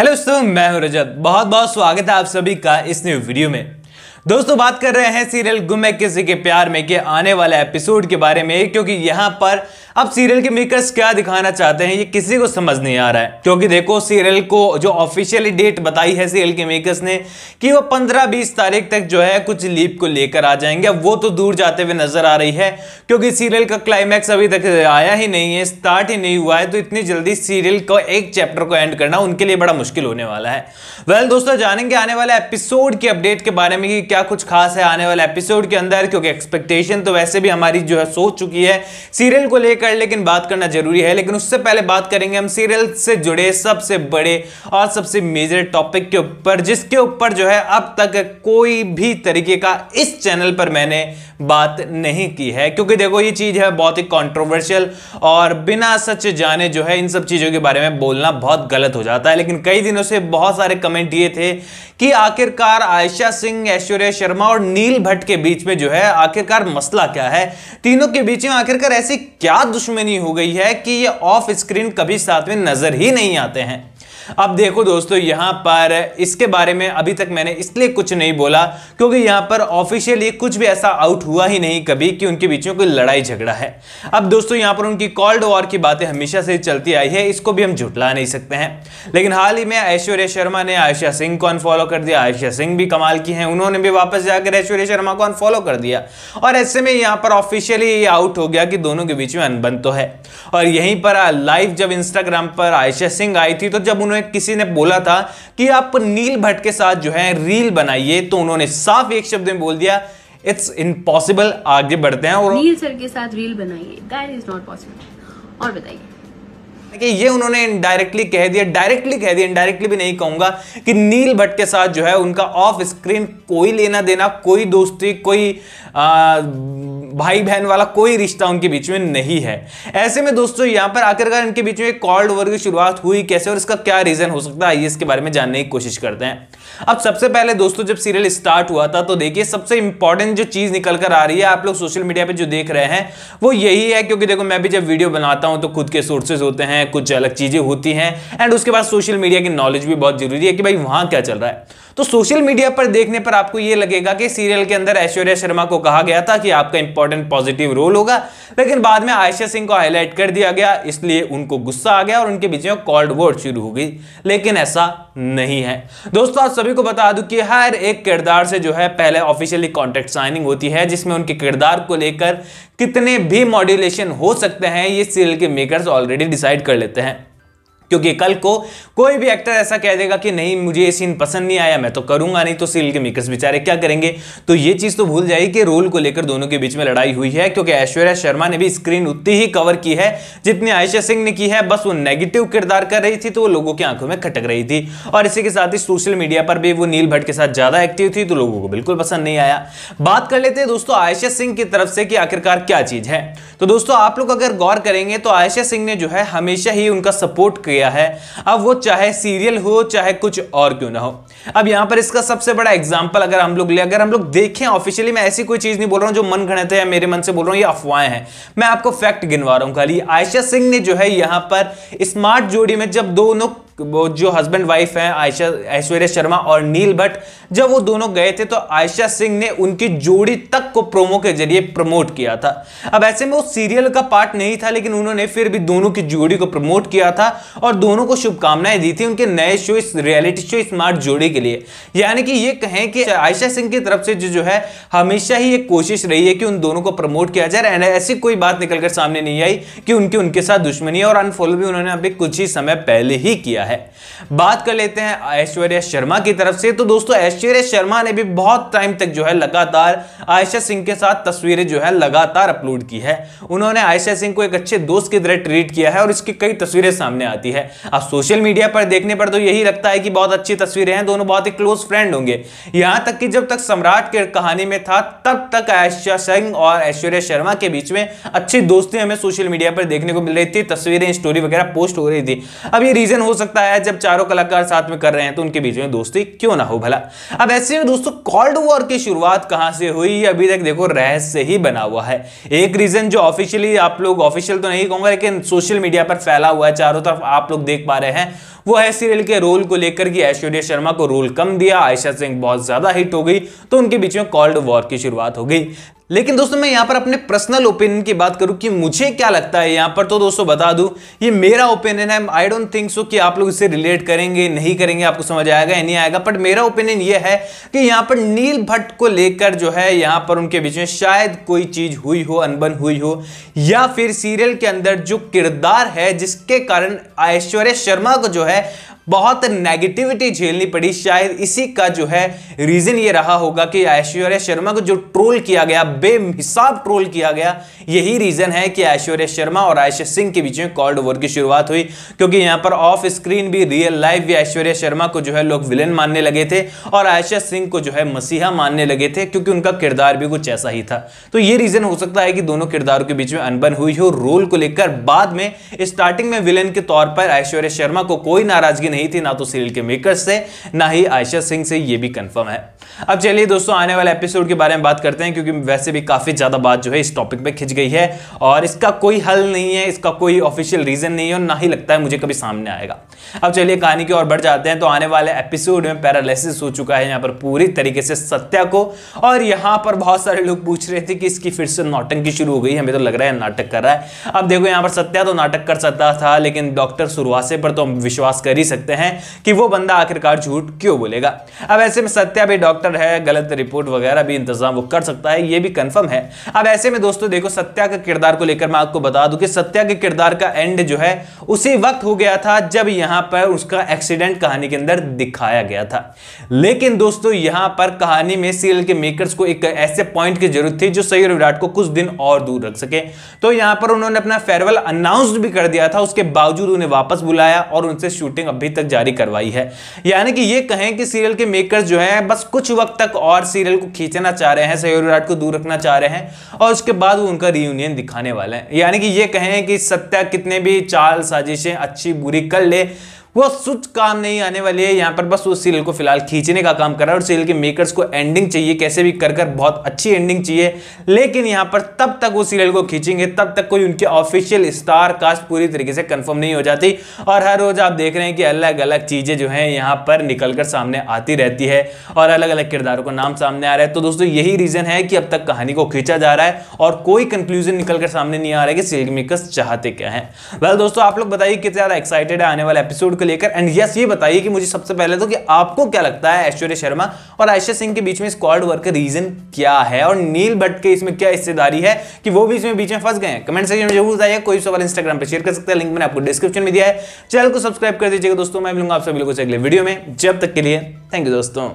hello दोस्तों मैं हूं रजत बहुत बहुत स्वागत है आप सभी का इस न्यू वीडियो में दोस्तों बात कर रहे हैं सीरियल गुम है किसी के प्यार में के आने वाले एपिसोड के बारे में क्योंकि यहाँ पर अब सीरियल के मेकर्स क्या दिखाना चाहते हैं ये किसी को समझ नहीं आ रहा है क्योंकि देखो सीरियल को जो ऑफिशियली डेट बताई है सीरियल के मेकर्स ने कि वो 15-20 तारीख तक जो है कुछ लीप को लेकर आ जाएंगे अब वो तो दूर जाते हुए नजर आ रही है क्योंकि सीरियल का क्लाइमैक्स अभी तक आया ही नहीं है स्टार्ट ही नहीं हुआ है तो इतनी जल्दी सीरियल को एक चैप्टर को एंड करना उनके लिए बड़ा मुश्किल होने वाला है वेल दोस्तों जानेंगे आने वाले एपिसोड की अपडेट के बारे में क्या कुछ खास है आने वाले एपिसोड के अंदर क्योंकि एक्सपेक्टेशन तो वैसे भी हमारी जो है सोच चुकी है सीरियल को लेकर लेकिन बात करना जरूरी है लेकिन उससे पहले बात करेंगे हम सीरियल से जुड़े सबसे बड़े और सबसे मेजर टॉपिक के ऊपर जिसके ऊपर जो है अब तक कोई भी तरीके का इस चैनल पर मैंने बात नहीं की है क्योंकि देखो ये चीज़ है बहुत ही कॉन्ट्रोवर्शियल और बिना सच जाने जो है इन सब चीज़ों के बारे में बोलना बहुत गलत हो जाता है लेकिन कई दिनों से बहुत सारे कमेंट ये थे कि आखिरकार आयशा सिंह ऐश्वर्या शर्मा और नील भट्ट के बीच में जो है आखिरकार मसला क्या है तीनों के बीच में आखिरकार ऐसी क्या दुश्मनी हो गई है कि ये ऑफ स्क्रीन कभी साथ में नजर ही नहीं आते हैं अब देखो दोस्तों यहां पर इसके बारे में अभी तक मैंने इसलिए कुछ नहीं बोला क्योंकि यहां पर ऑफिशियली कुछ भी ऐसा आउट हुआ ही नहीं कभी कि उनके बीच में कोई लड़ाई झगड़ा है अब दोस्तों यहां पर उनकी कॉल्ड वॉर की बातें हमेशा से चलती आई है इसको भी हम झुटला नहीं सकते हैं लेकिन हाल ही में ऐश्वर्या शर्मा ने आयशा सिंह को अनफॉलो कर दिया आयशा सिंह भी कमाल की है उन्होंने भी वापस जाकर ऐश्वर्या शर्मा को अनफॉलो कर दिया और ऐसे में यहां पर ऑफिशियली आउट हो गया कि दोनों के बीच में अनबन तो है और यहीं पर लाइव जब इंस्टाग्राम पर आयशा सिंह आई थी तो जब उन्होंने में किसी ने बोला था कि आप नील भट्ट के साथ जो है रील बनाइए तो उन्होंने साफ एक शब्द में बोल दिया इट्स इम्पॉसिबल आगे बढ़ते हैं और नील सर के साथ रील बनाइए दैट इज नॉट पॉसिबल और बताइए कि ये उन्होंने इनडायरेक्टली कह दिया डायरेक्टली कह दिया इनडायरेक्टली भी नहीं कहूंगा कि नील भट्ट के साथ जो है उनका ऑफ स्क्रीन कोई लेना देना कोई दोस्ती कोई आ, भाई बहन वाला कोई रिश्ता उनके बीच में नहीं है ऐसे में दोस्तों यहां पर आखिरकार इनके बीच में कॉल्ड वॉर की शुरुआत हुई कैसे और इसका क्या रीजन हो सकता है इसके बारे में जानने की कोशिश करते हैं अब सबसे पहले दोस्तों जब सीरियल स्टार्ट हुआ था तो देखिए सबसे इंपॉर्टेंट जो चीज निकल कर आ रही है आप लोग सोशल मीडिया पर जो देख रहे हैं वो यही है क्योंकि देखो मैं भी जब वीडियो बनाता हूं तो खुद के सोर्सेज होते हैं हैं कुछ अलग चीज़ें होती हैं एंड उसके बाद सोशल मीडिया की नॉलेज भी बहुत जरूरी है कि भाई वहां क्या चल रहा है तो सोशल मीडिया पर देखने पर आपको यह लगेगा कि सीरियल के अंदर ऐश्वर्या शर्मा को कहा गया था कि आपका इंपॉर्टेंट पॉजिटिव रोल होगा लेकिन बाद में आयशा सिंह को हाईलाइट कर दिया गया इसलिए उनको गुस्सा आ गया और उनके बीच में कॉल्ड वोट शुरू हो गई लेकिन ऐसा नहीं है दोस्तों आप सभी को बता दूं कि हर एक किरदार से जो है पहले ऑफिशियली कॉन्ट्रैक्ट साइनिंग होती है जिसमें उनके किरदार को लेकर कितने भी मॉड्यूलेशन हो सकते हैं ये सीरियल के मेकर्स ऑलरेडी डिसाइड कर लेते हैं क्योंकि कल को कोई भी एक्टर ऐसा कह देगा कि नहीं मुझे ये सीन पसंद नहीं आया मैं तो करूंगा नहीं तो सील के मेकर्स बेचारे क्या करेंगे तो ये चीज़ तो भूल जाएगी कि रोल को लेकर दोनों के बीच में लड़ाई हुई है क्योंकि ऐश्वर्या शर्मा ने भी स्क्रीन उतनी ही कवर की है जितनी आयशा सिंह ने की है बस वो नेगेटिव किरदार कर रही थी तो वो लोगों की आंखों में खटक रही थी और इसी के साथ ही सोशल मीडिया पर भी वो नील भट्ट के साथ ज़्यादा एक्टिव थी तो लोगों को बिल्कुल पसंद नहीं आया बात कर लेते हैं दोस्तों आयशा सिंह की तरफ से कि आखिरकार क्या चीज़ है तो दोस्तों आप लोग अगर गौर करेंगे तो आयशा सिंह ने जो है हमेशा ही उनका सपोर्ट किया गया है अब वो चाहे सीरियल हो चाहे कुछ और क्यों ना हो अब यहां पर इसका सबसे बड़ा एग्जाम्पल अगर हम लोग ले अगर हम लोग देखें ऑफिशियली मैं ऐसी कोई चीज़ नहीं बोल रहा हूं जो मन गणित है मेरे मन से बोल रहा हूं ये अफवाहें हैं मैं आपको फैक्ट गिनवा रहा हूं खाली आयशा सिंह ने जो है यहां पर स्मार्ट जोड़ी में जब दोनों वो जो हस्बैंड वाइफ हैं आयशा ऐश्वर्या शर्मा और नील भट्ट जब वो दोनों गए थे तो आयशा सिंह ने उनकी जोड़ी तक को प्रोमो के जरिए प्रमोट किया था अब ऐसे में वो सीरियल का पार्ट नहीं था लेकिन उन्होंने फिर भी दोनों की जोड़ी को प्रमोट किया था और दोनों को शुभकामनाएं दी थी उनके नए शो इस रियलिटी शो स्मार्ट जोड़ी के लिए यानी कि ये कहें कि आयशा सिंह की तरफ से जो जो है हमेशा ही एक कोशिश रही है कि उन दोनों को प्रमोट किया जाए ऐसी कोई बात निकलकर सामने नहीं आई कि उनकी उनके साथ दुश्मनी और अनफॉलो भी उन्होंने अभी कुछ ही समय पहले ही किया है है बात कर लेते हैं ऐश्वर्या शर्मा की तरफ से तो दोस्तों ऐश्वर्या शर्मा ने भी बहुत टाइम तक जो है लगातार आयशा सिंह के साथ तस्वीरें जो है लगातार अपलोड की है उन्होंने आयशा सिंह को एक अच्छे दोस्त की तरह ट्रीट किया है और इसकी कई तस्वीरें सामने आती है अब सोशल मीडिया पर देखने पर तो यही लगता है कि बहुत अच्छी तस्वीरें हैं दोनों बहुत ही क्लोज फ्रेंड होंगे यहां तक कि जब तक सम्राट के कहानी में था तब तक आयशा सिंह और ऐश्वर्या शर्मा के बीच में अच्छी दोस्ती हमें सोशल मीडिया पर देखने को मिल रही थी तस्वीरें स्टोरी वगैरह पोस्ट हो रही थी अब ये रीजन हो सकता सकता है जब चारों कलाकार साथ में कर रहे हैं तो उनके बीच में दोस्ती क्यों ना हो भला अब ऐसे में दोस्तों कोल्ड वॉर की शुरुआत कहां से हुई अभी तक देखो रहस्य ही बना हुआ है एक रीजन जो ऑफिशियली आप लोग ऑफिशियल तो नहीं कहूंगा लेकिन सोशल मीडिया पर फैला हुआ है चारों तरफ आप लोग देख पा रहे हैं वो है सीरियल के रोल को लेकर कि ऐश्वर्या शर्मा को रोल कम दिया आयशा सिंह बहुत ज़्यादा हिट हो गई तो उनके बीच में कॉल्ड वॉर की शुरुआत हो गई लेकिन दोस्तों मैं यहाँ पर अपने पर्सनल ओपिनियन की बात करूँ कि मुझे क्या लगता है यहाँ पर तो दोस्तों बता दूँ ये मेरा ओपिनियन है आई डोंट थिंक सो कि आप लोग इसे रिलेट करेंगे नहीं करेंगे आपको समझ आएगा या नहीं आएगा बट मेरा ओपिनियन ये है कि यहाँ पर नील भट्ट को लेकर जो है यहाँ पर उनके बीच में शायद कोई चीज़ हुई हो अनबन हुई हो या फिर सीरियल के अंदर जो किरदार है जिसके कारण ऐश्वर्या शर्मा को जो है है बहुत नेगेटिविटी झेलनी पड़ी शायद इसी का जो है रीजन ये रहा होगा कि ऐश्वर्या शर्मा को जो ट्रोल किया गया बेहिसाब ट्रोल किया गया यही रीजन है कि ऐश्वर्या शर्मा और आयश सिंह के बीच में कॉल्ड ओवर की शुरुआत हुई क्योंकि यहां पर ऑफ स्क्रीन भी रियल लाइफ भी ऐश्वर्या शर्मा को जो है लोग विलन मानने लगे थे और आयश सिंह को जो है मसीहा मानने लगे थे क्योंकि उनका किरदार भी कुछ ऐसा ही था तो ये रीजन हो सकता है कि दोनों किरदारों के बीच में अनबन हुई हो रोल को लेकर बाद में स्टार्टिंग में विलन के तौर पर ऐश्वर्या शर्मा को कोई नाराजगी नहीं थी ना तो सीरियल के मेकर्स से ना ही आयशा सिंह से ये भी कंफर्म है अब चलिए दोस्तों आने वाले एपिसोड के बारे में बात करते हैं क्योंकि वैसे भी काफ़ी ज़्यादा बात जो है इस टॉपिक पे खिंच गई है और इसका कोई हल नहीं है इसका कोई ऑफिशियल रीज़न नहीं है और ना ही लगता है मुझे कभी सामने आएगा अब चलिए कहानी की ओर बढ़ जाते हैं तो आने वाले एपिसोड में पैरालिसिस हो चुका है यहाँ पर पूरी तरीके से सत्या को और यहाँ पर बहुत सारे लोग पूछ रहे थे कि इसकी फिर से नौटंकी शुरू हो गई हमें तो लग रहा है नाटक कर रहा है अब देखो यहाँ पर सत्या तो नाटक कर सकता था लेकिन डॉक्टर सुरवासे पर तो हम विश्वास कर ही सकते हैं कि वो बंदा आखिरकार झूठ क्यों बोलेगा अब ऐसे में सत्या भी डॉक्टर डॉक्टर है गलत रिपोर्ट वगैरह भी इंतजाम वो कर सकता है ये भी कंफर्म है अब ऐसे में दोस्तों देखो सत्या के किरदार को लेकर मैं आपको बता दूं कि सत्या के किरदार का एंड जो है उसी वक्त हो गया था जब यहां पर उसका एक्सीडेंट कहानी के अंदर दिखाया गया था लेकिन दोस्तों यहां पर कहानी में सीरियल के मेकर्स को एक ऐसे पॉइंट की जरूरत थी जो सही और विराट को कुछ दिन और दूर रख सके तो यहां पर उन्होंने अपना फेयरवेल अनाउंस भी कर दिया था उसके बावजूद उन्हें वापस बुलाया और उनसे शूटिंग अभी तक जारी करवाई है यानी कि यह कहें कि सीरियल के मेकर्स जो है बस कुछ कुछ वक्त तक और सीरियल को खींचना चाह रहे हैं सयूर विराट को दूर रखना चाह रहे हैं और उसके बाद वो उनका रियूनियन दिखाने वाले हैं यानी कि ये कहें कि सत्या कितने भी चाल साजिशें अच्छी बुरी कर ले वो सुच काम नहीं आने वाली है यहाँ पर बस उस सीरियल को फिलहाल खींचने का काम कर रहा है और सीरियल के मेकर्स को एंडिंग चाहिए कैसे भी कर कर बहुत अच्छी एंडिंग चाहिए लेकिन यहाँ पर तब तक वो सीरियल को खींचेंगे तब तक कोई उनके ऑफिशियल स्टार कास्ट पूरी तरीके से कन्फर्म नहीं हो जाती और हर रोज आप देख रहे हैं कि अलग अलग चीज़ें जो हैं यहाँ पर निकल कर सामने आती रहती है और अलग अलग किरदारों का नाम सामने आ रहा है तो दोस्तों यही रीज़न है कि अब तक कहानी को खींचा जा रहा है और कोई कंक्लूजन निकल कर सामने नहीं आ रहा है कि सीरियल मेकर्स चाहते क्या है वेल दोस्तों आप लोग बताइए कितना ज़्यादा एक्साइटेड है आने वाला एपिसोड को लेकर एंड यस ये बताइए कि मुझे सबसे पहले तो कि आपको क्या लगता है ऐश्वर्य शर्मा और आयशा सिंह के बीच में स्क्वाड वर्क का रीजन क्या है और नील भट्ट के इसमें क्या हिस्सेदारी है कि वो भी इसमें बीच में फंस गए हैं कमेंट सेक्शन में जरूर बताइए कोई सवाल इंस्टाग्राम पर शेयर कर सकते हैं लिंक मैंने आपको डिस्क्रिप्शन में दिया है चैनल को सब्सक्राइब कर दीजिएगा दोस्तों मैं मिलूंगा आप सभी लोगों से अगले वीडियो में जब तक के लिए थैंक यू दोस्तों